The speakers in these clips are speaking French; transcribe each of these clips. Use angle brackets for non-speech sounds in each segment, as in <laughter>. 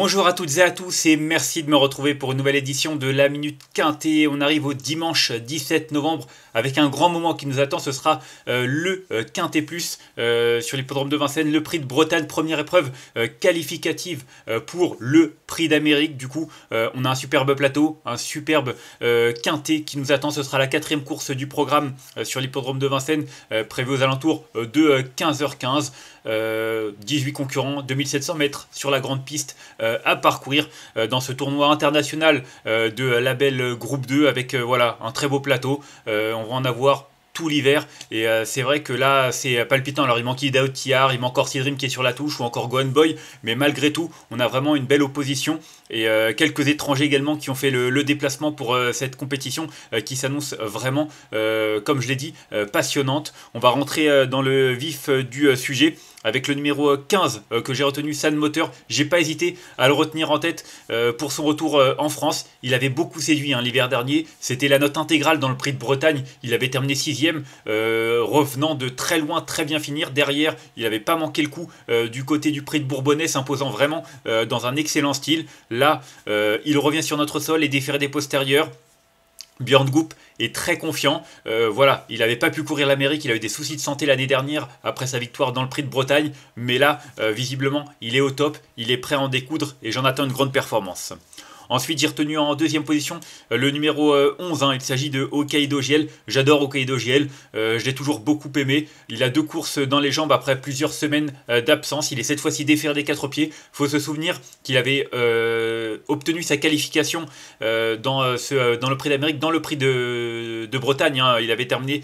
Bonjour à toutes et à tous et merci de me retrouver pour une nouvelle édition de La Minute Quintée. On arrive au dimanche 17 novembre avec un grand moment qui nous attend. Ce sera euh, le euh, Quintet Plus euh, sur l'hippodrome de Vincennes, le prix de Bretagne, première épreuve qualificative pour le prix d'Amérique. Du coup, on a un superbe plateau, un superbe Quintet qui nous attend. Ce sera la quatrième course du programme sur l'hippodrome de Vincennes, prévue aux alentours de 15h15. 18 concurrents, 2700 mètres sur la grande piste. Euh, à parcourir euh, dans ce tournoi international euh, de Label Groupe 2 avec voilà un très beau plateau. on va en avoir tout l'hiver. Et c'est vrai que là, c'est palpitant. Alors, il manque Ida Tiar, il manque encore sidrim qui est sur la touche, ou encore Gohan Boy. Mais malgré tout, on a vraiment une belle opposition. Et quelques étrangers également qui ont fait le, déplacement pour cette compétition qui s'annonce vraiment, comme je l'ai dit, passionnante. On va rentrer dans le vif du sujet avec le numéro 15 euh, euh, que j'ai retenu, San Motor. J'ai pas hésité à le retenir en tête euh, pour son retour en France. Il avait beaucoup séduit hein, l'hiver dernier. C'était la note intégrale dans le prix de Bretagne. Il avait terminé 6ème, revenant de très loin, très bien finir. Derrière, il n'avait pas manqué le coup du côté du prix de Bourbonnais, s'imposant vraiment dans un excellent style. Là, il revient sur notre sol et déféré des postérieurs. Björn Goop est très confiant. Euh, voilà, il n'avait pas pu courir l'Amérique, il a eu des soucis de santé l'année dernière après sa victoire dans le Prix de Bretagne, mais là, euh, visiblement, il est au top, il est prêt à en découdre et j'en attends une grande performance. Ensuite, j'ai retenu en deuxième position euh, le numéro 11. Euh, hein. il s'agit de Hokkaido GL. J'adore Hokkaido GL. Euh, je l'ai toujours beaucoup aimé. Il a deux courses dans les jambes après plusieurs semaines d'absence. Il est cette fois-ci déféré des quatre pieds. il faut se souvenir qu'il avait obtenu sa qualification dans, dans le prix d'Amérique, dans le prix de, Bretagne. Hein. Il avait terminé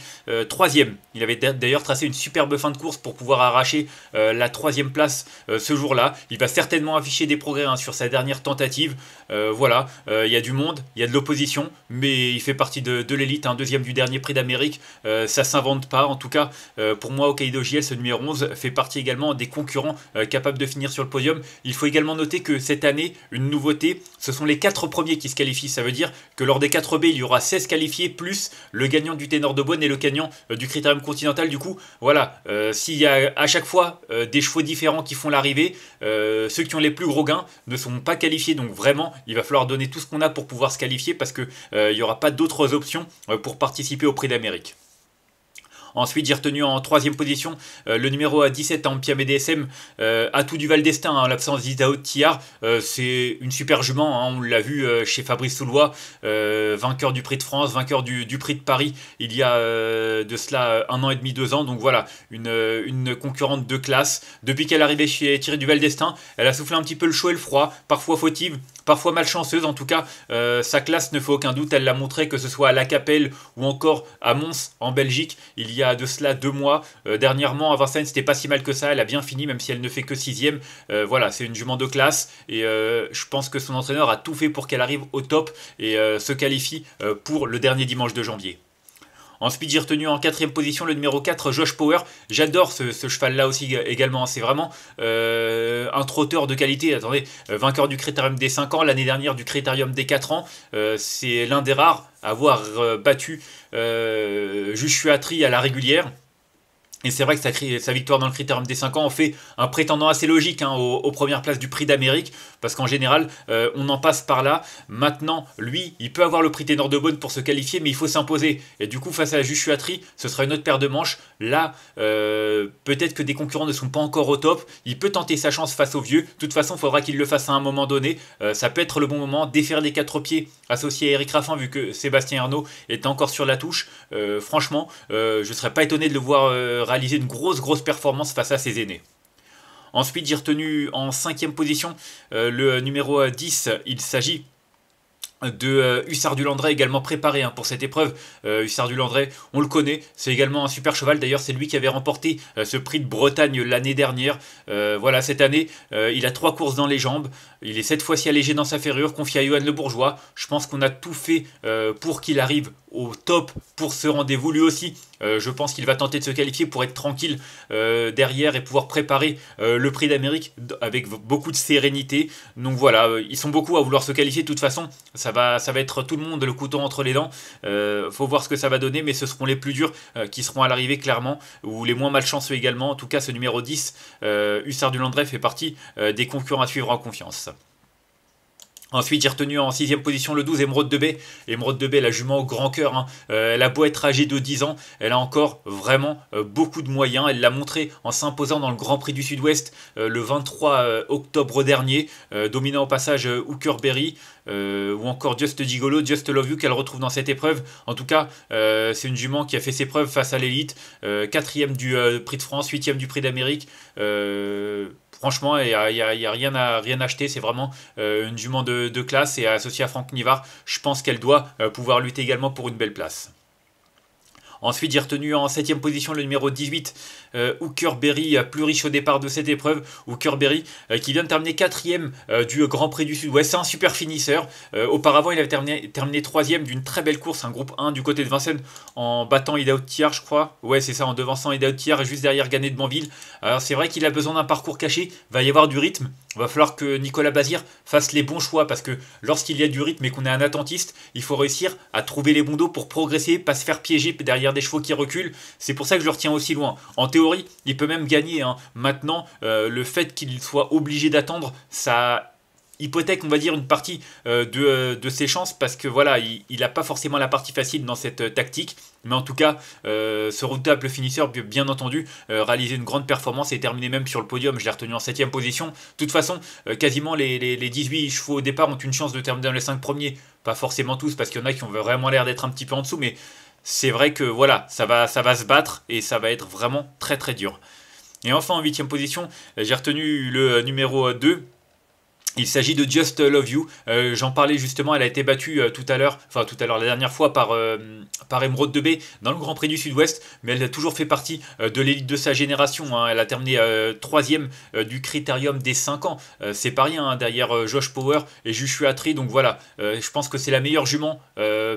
troisième. Il avait d'ailleurs tracé une superbe fin de course pour pouvoir arracher la troisième place ce jour-là. Il va certainement afficher des progrès hein, sur sa dernière tentative. Euh, voilà, euh, il y a du monde, il y a de l'opposition, mais il fait partie de, l'élite, un deuxième du dernier prix d'Amérique, euh, ça s'invente pas, en tout cas, pour moi, Okido JL, ce numéro 11, fait partie également des concurrents capables de finir sur le podium. Il faut également noter que cette année, une nouveauté, ce sont les 4 premiers qui se qualifient, ça veut dire que lors des 4B, il y aura 16 qualifiés, plus le gagnant du ténor de Bonne et le gagnant du Critérium Continental, du coup, voilà, s'il y a à chaque fois des chevaux différents qui font l'arrivée, ceux qui ont les plus gros gains ne sont pas qualifiés, donc vraiment, il va falloir donner tout ce qu'on a pour pouvoir se qualifier parce qu'il euh, n'y aura pas d'autres options euh, pour participer au Prix d'Amérique. Ensuite, j'ai retenu en troisième position euh, le numéro 17 en Pia BDSM, euh, Atout du Val d'Estaing, hein, l'absence d'Isao Tillard. Euh, c'est une super jument, hein, on l'a vu chez Fabrice Soulois, vainqueur du Prix de France, vainqueur du, Prix de Paris il y a de cela un an et demi, deux ans. Donc voilà, une, concurrente de classe. Depuis qu'elle est arrivée chez Thierry du Val d'Estaing, elle a soufflé un petit peu le chaud et le froid, parfois fautive, parfois malchanceuse. En tout cas, sa classe ne fait aucun doute. Elle l'a montré que ce soit à La Capelle ou encore à Mons en Belgique il y a de cela deux mois. Euh, dernièrement, à Vincennes, c'était pas si mal que ça. Elle a bien fini, même si elle ne fait que sixième. Euh, voilà, c'est une jument de classe. Et euh, je pense que son entraîneur a tout fait pour qu'elle arrive au top et se qualifie pour le dernier dimanche de janvier. Ensuite, j'ai retenu en quatrième position le numéro 4, Josh Power. J'adore ce, cheval-là aussi également. C'est vraiment euh, un trotteur de qualité. Attendez, euh, vainqueur du Critérium des 5 ans, l'année dernière du Critérium des 4 ans. Euh, c'est l'un des rares à avoir battu euh, Atri à la régulière. Et c'est vrai que sa, victoire dans le critérium des 5 ans en fait un prétendant assez logique hein, aux, premières places du prix d'Amérique. Parce qu'en général, euh, on en passe par là. Maintenant, lui, il peut avoir le prix ténor de bonne pour se qualifier, mais il faut s'imposer. Et du coup, face à Jushuatri, ce sera une autre paire de manches. Là, euh, peut-être que des concurrents ne sont pas encore au top. Il peut tenter sa chance face au vieux. De toute façon, il faudra qu'il le fasse à un moment donné. Euh, ça peut être le bon moment. Défaire les quatre pieds associé à Eric Raffin, vu que Sébastien Arnaud est encore sur la touche. franchement, je ne serais pas étonné de le voir réaliser une grosse, grosse performance face à ses aînés. Ensuite, j'ai retenu en cinquième position euh, le numéro 10, il s'agit de euh, Hussard du Landré également préparé hein, pour cette épreuve. Euh, Hussard du Landré, on le connaît, c'est également un super cheval. D'ailleurs, c'est lui qui avait remporté ce prix de Bretagne l'année dernière. voilà, cette année, il a trois courses dans les jambes. Il est cette fois-ci allégé dans sa ferrure, confié à Johan Le Bourgeois. Je pense qu'on a tout fait pour qu'il arrive au top pour ce rendez-vous. Lui aussi, euh, je pense qu'il va tenter de se qualifier pour être tranquille euh, derrière et pouvoir préparer euh, le prix d'Amérique avec beaucoup de sérénité. Donc voilà, ils sont beaucoup à vouloir se qualifier. De toute façon, ça va, être tout le monde le couteau entre les dents. faut voir ce que ça va donner, mais ce seront les plus durs qui seront à l'arrivée clairement, ou les moins malchanceux également. En tout cas, ce numéro 10, Hussard du Landré, fait partie des concurrents à suivre en confiance. Ensuite, j'ai retenu en sixième position le 12, Émeraude de Bay. Émeraude de Bay, la jument au grand cœur. Hein. Euh, elle a beau être âgée de 10 ans, elle a encore vraiment euh, beaucoup de moyens. Elle l'a montré en s'imposant dans le Grand Prix du Sud-Ouest euh, le 23 octobre dernier, dominant au passage Hooker euh, ou encore Just Gigolo, Just Love You qu'elle retrouve dans cette épreuve. En tout cas, euh, c'est une jument qui a fait ses preuves face à l'élite, euh, quatrième du Prix de France, huitième du Prix d'Amérique. Franchement, il n'y a, rien à rien acheter. C'est vraiment une jument de, de, classe. Et associée à Franck Nivard, je pense qu'elle doit pouvoir lutter également pour une belle place. Ensuite, j'ai retenu en 7ème position le numéro 18, euh, Hooker Berry, euh, plus riche au départ de cette épreuve. Hooker Berry euh, qui vient de terminer 4ème euh, du Grand Prix du Sud-Ouest. C'est un super finisseur. auparavant, il avait terminé, 3ème d'une très belle course, un groupe 1 du côté de Vincennes, en battant Tiar, je crois. Ouais, c'est ça, en devançant Tiar et juste derrière Ganet de Banville. Alors, c'est vrai qu'il a besoin d'un parcours caché. il Va y avoir du rythme. il Va falloir que Nicolas Bazir fasse les bons choix parce que lorsqu'il y a du rythme et qu'on est un attentiste, il faut réussir à trouver les bons dos pour progresser, pas se faire piéger derrière des chevaux qui reculent. C'est pour ça que je le retiens aussi loin. En théorie, il peut même gagner. Hein. Maintenant, euh, le fait qu'il soit obligé d'attendre, ça hypothèque, on va dire, une partie euh, euh, de, ses chances parce que voilà, il n'a pas forcément la partie facile dans cette tactique. Mais en tout cas, ce redoutable finisseur, bien entendu, Réalisé une grande performance et terminé même sur le podium. Je l'ai retenu en 7 position. De toute façon, quasiment les, les 18 chevaux au départ ont une chance de terminer dans les 5 premiers. Pas forcément tous, parce qu'il y en a qui ont vraiment l'air d'être un petit peu en dessous, mais c'est vrai que voilà, ça va, ça va se battre et ça va être vraiment très très dur. Et enfin en huitième position, j'ai retenu le numéro 2, il s'agit de Just Love You. Euh, j'en parlais justement, elle a été battue euh, tout à l'heure, enfin tout à l'heure, la dernière fois par, euh, par Emeraude de b dans le Grand Prix du Sud-Ouest, mais elle a toujours fait partie de l'élite de sa génération. Hein. Elle a terminé troisième du critérium des 5 ans. c'est pas rien, hein. derrière Josh Power et Joshua Tree. Donc voilà, je pense que c'est la meilleure jument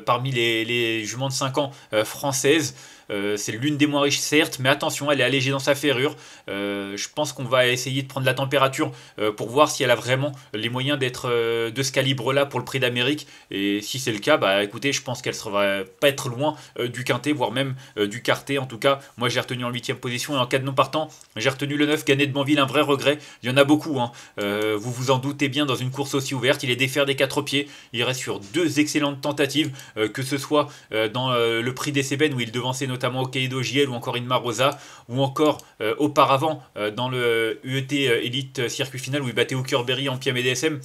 parmi les, les, juments de 5 ans françaises. Euh, c'est l'une des moins riches, certes, mais attention, elle est allégée dans sa ferrure. Euh, je pense qu'on va essayer de prendre la température euh, pour voir si elle a vraiment les moyens d'être de ce calibre-là pour le prix d'Amérique. Et si c'est le cas, bah écoutez, je pense qu'elle ne va pas être loin du quintet, voire même du quartet. En tout cas, moi j'ai retenu en 8 position et en cas de non partant, j'ai retenu le 9, gagné de Banville, un vrai regret. Il y en a beaucoup, hein. vous vous en doutez bien, dans une course aussi ouverte, il est défaire des quatre pieds. Il reste sur deux excellentes tentatives, que ce soit dans le prix des où il devançait notre notamment au Okaido d'OGL ou encore Inmar Rosa, ou encore euh, auparavant euh, dans le UET euh, Elite Circuit Final où il battait Hooker Berry en et DSM.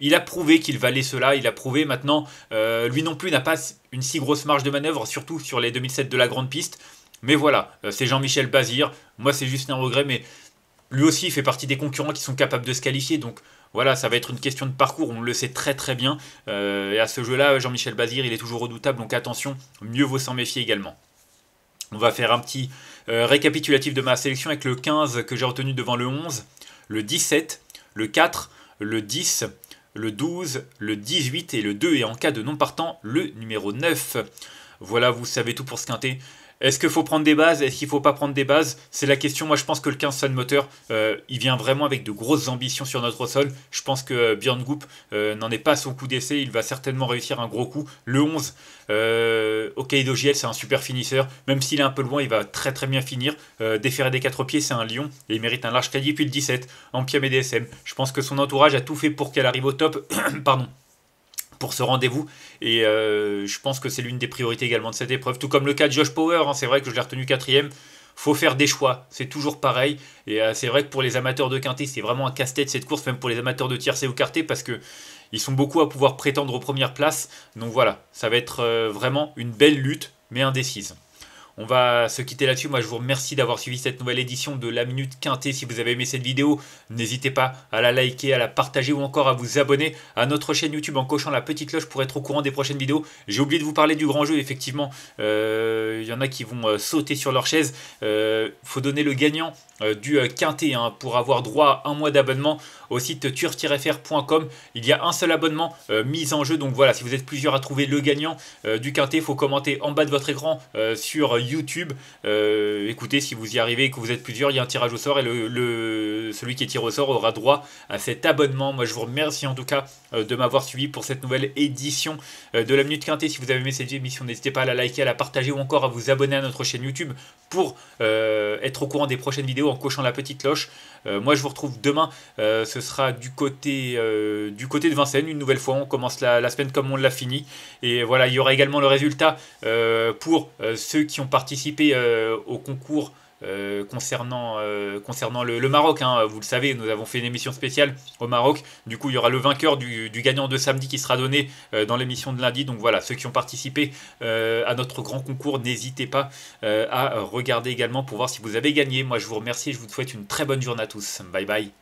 Il a prouvé qu'il valait cela, il a prouvé maintenant, lui non plus n'a pas une si grosse marge de manœuvre, surtout sur les 2007 de la grande piste. Mais voilà, c'est Jean-Michel Bazir, moi c'est juste un regret, mais lui aussi il fait partie des concurrents qui sont capables de se qualifier, donc voilà, ça va être une question de parcours, on le sait très très bien. et à ce jeu-là, Jean-Michel Bazir, il est toujours redoutable, donc attention, mieux vaut s'en méfier également. On va faire un petit euh, récapitulatif de ma sélection avec le 15 que j'ai retenu devant le 11, le 17, le 4, le 10, le 12, le 18 et le 2 et en cas de non partant le numéro 9. Voilà, vous savez tout pour ce est-ce qu'il faut prendre des bases Est-ce qu'il faut pas prendre des bases C'est la question. Moi, je pense que le 15 Sun Motor, euh, il vient vraiment avec de grosses ambitions sur notre sol. Je pense que euh, Bjorn Björn euh, n'en est pas à son coup d'essai. Il va certainement réussir un gros coup. Le 11, euh, Okaido c'est un super finisseur. Même s'il est un peu loin, il va très très bien finir. Déféré des quatre pieds, c'est un lion. Et il mérite un large cahier. Puis le 17, en et DSM. Je pense que son entourage a tout fait pour qu'elle arrive au top. <coughs> Pardon pour ce rendez-vous. Et euh, je pense que c'est l'une des priorités également de cette épreuve. Tout comme le cas de Josh Power, hein, c'est vrai que je l'ai retenu quatrième. Faut faire des choix, c'est toujours pareil. Et euh, c'est vrai que pour les amateurs de quintet, c'est vraiment un casse-tête cette course, même pour les amateurs de tiercé ou quarté, parce que ils sont beaucoup à pouvoir prétendre aux premières places. Donc voilà, ça va être euh, vraiment une belle lutte, mais indécise. On va se quitter là-dessus. Moi, je vous remercie d'avoir suivi cette nouvelle édition de La Minute Quintée. Si vous avez aimé cette vidéo, n'hésitez pas à la liker, à la partager ou encore à vous abonner à notre chaîne YouTube en cochant la petite cloche pour être au courant des prochaines vidéos. J'ai oublié de vous parler du grand jeu. Effectivement, euh, il y en a qui vont euh, sauter sur leur chaise. Il euh, faut donner le gagnant euh, du Quintet. Hein. pour avoir droit à un mois d'abonnement au site turf-fr.com, il y a un seul abonnement euh, mis en jeu. Donc voilà, si vous êtes plusieurs à trouver le gagnant euh, du Quintet, il faut commenter en bas de votre écran sur YouTube. écoutez, si vous y arrivez et que vous êtes plusieurs, il y a un tirage au sort et le, celui qui est tiré au sort aura droit à cet abonnement. Moi, je vous remercie en tout cas de m'avoir suivi pour cette nouvelle édition de la Minute Quintet, Si vous avez aimé cette émission, n'hésitez pas à la liker, à la partager ou encore à vous abonner à notre chaîne YouTube pour être au courant des prochaines vidéos en cochant la petite cloche. Euh, moi, je vous retrouve demain. Euh, ce sera du côté, euh, du côté de Vincennes, une nouvelle fois. On commence la semaine comme on l'a fini. Et voilà, il y aura également le résultat pour ceux qui ont participé au concours euh, concernant, euh, concernant le, Maroc. Hein. Vous le savez, nous avons fait une émission spéciale au Maroc. Du coup, il y aura le vainqueur du, gagnant de samedi qui sera donné euh, dans l'émission de lundi. Donc voilà, ceux qui ont participé à notre grand concours, n'hésitez pas à regarder également pour voir si vous avez gagné. Moi, je vous remercie et je vous souhaite une très bonne journée à tous. Bye bye.